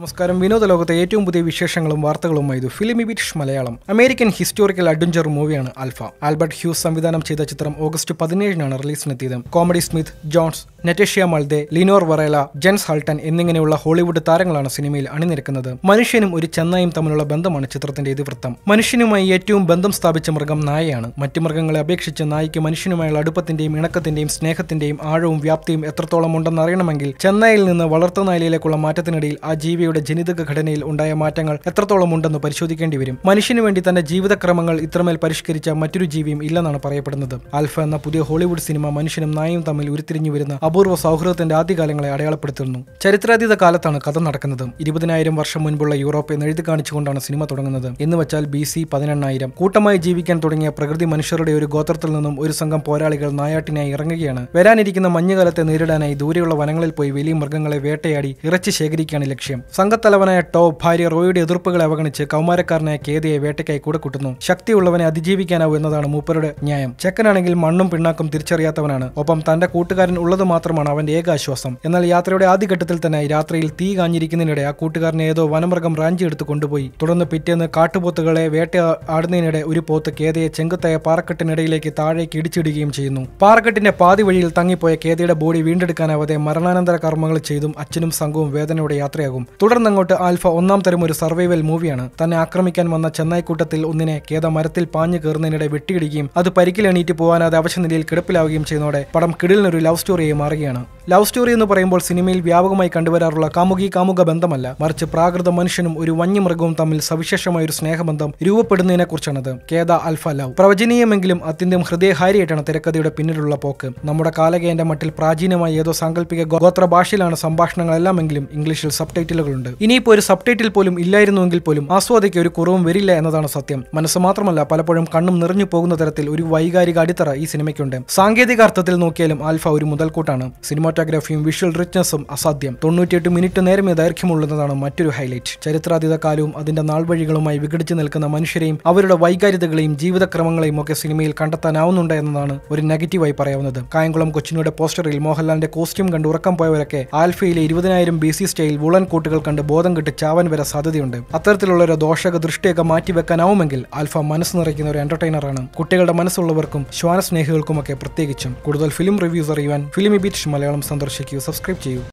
നമസ്കാരം വിനോദ ലോകത്തെ ഏറ്റവും പുതിയ വിശേഷങ്ങളും വാർത്തകളുമായി ഇത് filmy beat Malayalam American historical adventure മൂവിയാണ് ആൽഫ ആൽബർട്ട് ഹ്യൂസ് സംവിധാനം ചെയ്ത ചിത്രം ഓഗസ്റ്റ് പതിനേഴിനാണ് റിലീസിനെത്തിയത് Kodi Smith Jones Natassia Malthe Leonor Varela Jens Hulten എന്നിങ്ങനെയുള്ള ഹോളിവുഡ് താരങ്ങളാണ് സിനിമയിൽ അണിനിരക്കുന്നത് മനുഷ്യനും ഒരു ചെന്നായും തമ്മിലുള്ള ബന്ധമാണ് ചിത്രത്തിന്റെ ഇതിവൃത്തം മനുഷ്യനുമായി ഏറ്റവും ബന്ധം സ്ഥാപിച്ച മൃഗം നായയാണ് മറ്റു മൃഗങ്ങളെ അപേക്ഷിച്ച് നായ്ക്ക് മനുഷ്യനുമായുള്ള അടുപ്പത്തിന്റെയും ഇണക്കത്തിന്റെയും സ്നേഹത്തിന്റെയും ആഴവും വ്യാപ്തിയും എത്രത്തോളം ഉണ്ടെന്ന് അറിയണമെങ്കിൽ ചെന്നൈയിൽ നിന്ന് വളർത്തുനായയിലേക്കുള്ള മാറ്റത്തിനിടയിൽ ആ ജീവിയുടെ ജനിതക ഘടനയിൽ ഉണ്ടായ മാറ്റങ്ങൾ എത്രത്തോളം ഉണ്ടെന്ന് പരിശോധിക്കേണ്ടി വരും മനുഷ്യനു വേണ്ടി തന്റെ ജീവിതക്രമങ്ങൾ ഇത്രമേൽ പരിഷ്കരിച്ച മറ്റൊരു ജീവിയും ഇല്ലെന്നാണ് പറയപ്പെടുന്നത് ആൽഫ എന്ന പുതിയ ഹോളിവുഡ് സിനിമ മനുഷ്യനും നായയും തമ്മിൽ ഉരുത്തിരിഞ്ഞു വരുന്ന അപൂർവ സൗഹൃദത്തിന്റെ ആദ്യകാലങ്ങളെ അടയാളപ്പെടുത്തുന്നു ചരിത്രാതീത കാലത്താണ് കഥ നടക്കുന്നത് ഇരുപതിനായിരം വർഷം മുൻപുള്ള യൂറോപ്പ് എന്ന് എഴുതി കാണിച്ചുകൊണ്ടാണ് സിനിമ തുടങ്ങുന്നത് എന്ന് വെച്ചാൽ ബി സി പതിനെണ്ണായിരം കൂട്ടമായി ജീവിക്കാൻ തുടങ്ങിയ പ്രകൃതി മനുഷ്യരുടെ ഒരു ഗോത്രത്തിൽ നിന്നും ഒരു സംഘം പോരാളികൾ നായാട്ടിനായി ഇറങ്ങുകയാണ് വരാനിരിക്കുന്ന മഞ്ഞുകാലത്തെ നേരിടാനായി ദൂരെയുള്ള വനങ്ങളിൽ പോയി വലിയ മൃഗങ്ങളെ വേട്ടയാടി ഇറച്ചി ശേഖരിക്കുകയാണ് ലക്ഷ്യം സംഘത്തലവനായ ടോ ഭാര്യ റോയുടെ എതിർപ്പുകളെ അവഗണിച്ച് കൗമാരക്കാരനായ കേതയെ വേട്ടയ്ക്കായി കൂടെ കൂട്ടുന്നു ശക്തിയുള്ളവനെ അതിജീവിക്കാനാവൂ എന്നതാണ് മൂപ്പരുടെ ന്യായം ചെക്കനാണെങ്കിൽ മണ്ണും പിണ്ണാക്കും തിരിച്ചറിയാത്തവനാണ് ഒപ്പം തന്റെ കൂട്ടുകാരൻ ഉള്ളത് മാത്രം മാത്രമാണ് അവന്റെ ഏക ആശ്വാസം എന്നാൽ യാത്രയുടെ ആദ്യഘട്ടത്തിൽ തന്നെ രാത്രിയിൽ തീ കാഞ്ഞിരിക്കുന്നതിനിടെ ആ കൂട്ടുകാരനെ ഏതോ വനമൃഗം റാഞ്ചി എടുത്ത് കൊണ്ടുപോയി തുടർന്ന് പിറ്റേന്ന് കാട്ടുപോത്തുകളെ വേട്ട ആടുന്നതിനിടെ ഒരു പോത്ത് കേതയെ ചെങ്കത്തായ പാറക്കെട്ടിനിടയിലേക്ക് താഴേക്ക് ഇടിച്ചിടുകയും ചെയ്യുന്നു പാറക്കെട്ടിന്റെ പാതി വഴിയിൽ തങ്ങിപ്പോയ കേതയുടെ ബോഡി വീണ്ടെടുക്കാനാവാതെ മരണാനന്തര കർമ്മങ്ങൾ ചെയ്തും അച്ഛനും സംഘവും വേദനയോടെ യാത്രയാകും തുടർന്ന് അങ്ങോട്ട് ആൽഫ ഒന്നാം തരം ഒരു സർവൈവൽ മൂവിയാണ് തന്നെ ആക്രമിക്കാൻ വന്ന ചെന്നൈ കൂട്ടത്തിൽ ഒന്നിനെ കേത മരത്തിൽ പാഞ്ഞു കയറുന്നതിനിടെ വെട്ടിയിടുകയും അത് പരിക്കിലെണീറ്റ് പോകാനാതെ നിലയിൽ കിടപ്പിലാവുകയും ചെയ്യുന്നതോടെ പടം കിടിലിനൊരു ലവ് സ്റ്റോറിയായി മാറി പറയുകയാണ് ലവ് സ്റ്റോറി എന്ന് പറയുമ്പോൾ സിനിമയിൽ വ്യാപകമായി കണ്ടുവരാറുള്ള കാമുകി കാമുക ബന്ധമല്ല മറിച്ച് പ്രാകൃത മനുഷ്യനും ഒരു വന്യമൃഗവും തമ്മിൽ സവിശേഷമായ ഒരു സ്നേഹബന്ധം കുറിച്ചാണത് കേദ അൽഫ ലവ് പ്രവചനീയമെങ്കിലും അത്യന്തം ഹൃദയഹാരിയായിട്ടാണ് തിരക്കഥയുടെ പിന്നിലുള്ള പോക്ക് നമ്മുടെ കാലകേന്റെ മട്ടിൽ പ്രാചീനമായ ഏതോ സാങ്കല്പിക ഗോത്ര ഭാഷയിലാണ് സംഭാഷണങ്ങളെല്ലാമെങ്കിലും ഇംഗ്ലീഷിൽ സബ് ടൈറ്റിലുകളുണ്ട് ഇനിയിപ്പോൾ ഒരു സബ് ടൈറ്റിൽ പോലും ഇല്ലായിരുന്നുവെങ്കിൽ പോലും ആസ്വാദയ്ക്ക് ഒരു കുറവും വരില്ല എന്നതാണ് സത്യം മനസ്സ് മാത്രമല്ല പലപ്പോഴും കണ്ണും നിറഞ്ഞു പോകുന്ന തരത്തിൽ ഒരു വൈകാരിക അടിത്തറ ഈ സിനിമയ്ക്കുണ്ട് സാങ്കേതിക അർത്ഥത്തിൽ നോക്കിയാലും ആൽഫ ഒരു മുതൽക്കൂട്ടാണ് ഷോട്ടാണ് സിനിമാറ്റോഗ്രാഫിയും വിഷ്വൽ റിച്ച്നെസ്സും അസാധ്യം തൊണ്ണൂറ്റിയെട്ട് മിനിറ്റ് നേരമേ ദൈർഘ്യമുള്ളതാണ് മറ്റൊരു ഹൈലൈറ്റ് ചരിത്രാതീത കാലവും അതിന്റെ വഴികളുമായി വിഘടിച്ചു നിൽക്കുന്ന മനുഷ്യരെയും അവരുടെ വൈകാരികതകളെയും ജീവിതക്രമങ്ങളെയും ഒക്കെ സിനിമയിൽ കണ്ടെത്താനാവുന്നുണ്ട് എന്നതാണ് ഒരു നെഗറ്റീവായി പറയാവുന്നത് കായംകുളം കൊച്ചിനിയുടെ പോസ്റ്ററിൽ മോഹൻലാലിന്റെ കോസ്റ്റ്യൂം കണ്ട് ഉറക്കം പോയവരൊക്കെ ആൽഫയിലെ ഇരുപതിനായിരം ബി സി സ്റ്റൈൽ വുളൻ കോട്ടുകൾ കണ്ട് ബോധം കിട്ടി ചാവാൻ വരെ സാധ്യതയുണ്ട് അത്തരത്തിലുള്ള ഒരു ദോഷക ദൃഷ്ടിയൊക്കെ മാറ്റിവെക്കാനാവുമെങ്കിൽ ആൽഫ മനസ്സ് നിറയ്ക്കുന്ന ഒരു എന്റർടൈനറാണ് കുട്ടികളുടെ മനസ്സുള്ളവർക്കും സ്നേഹികൾക്കുമൊക്കെ പ്രത്യേകിച്ചും കൂടുതൽ ഫിലിം റിവ്യൂസ് അറിയുവാൻ ഫിലിം ബീറ്റ് മലയാളം സന്ദർശിക്കൂ സബ്സ്ക്രൈബ് ചെയ്യൂ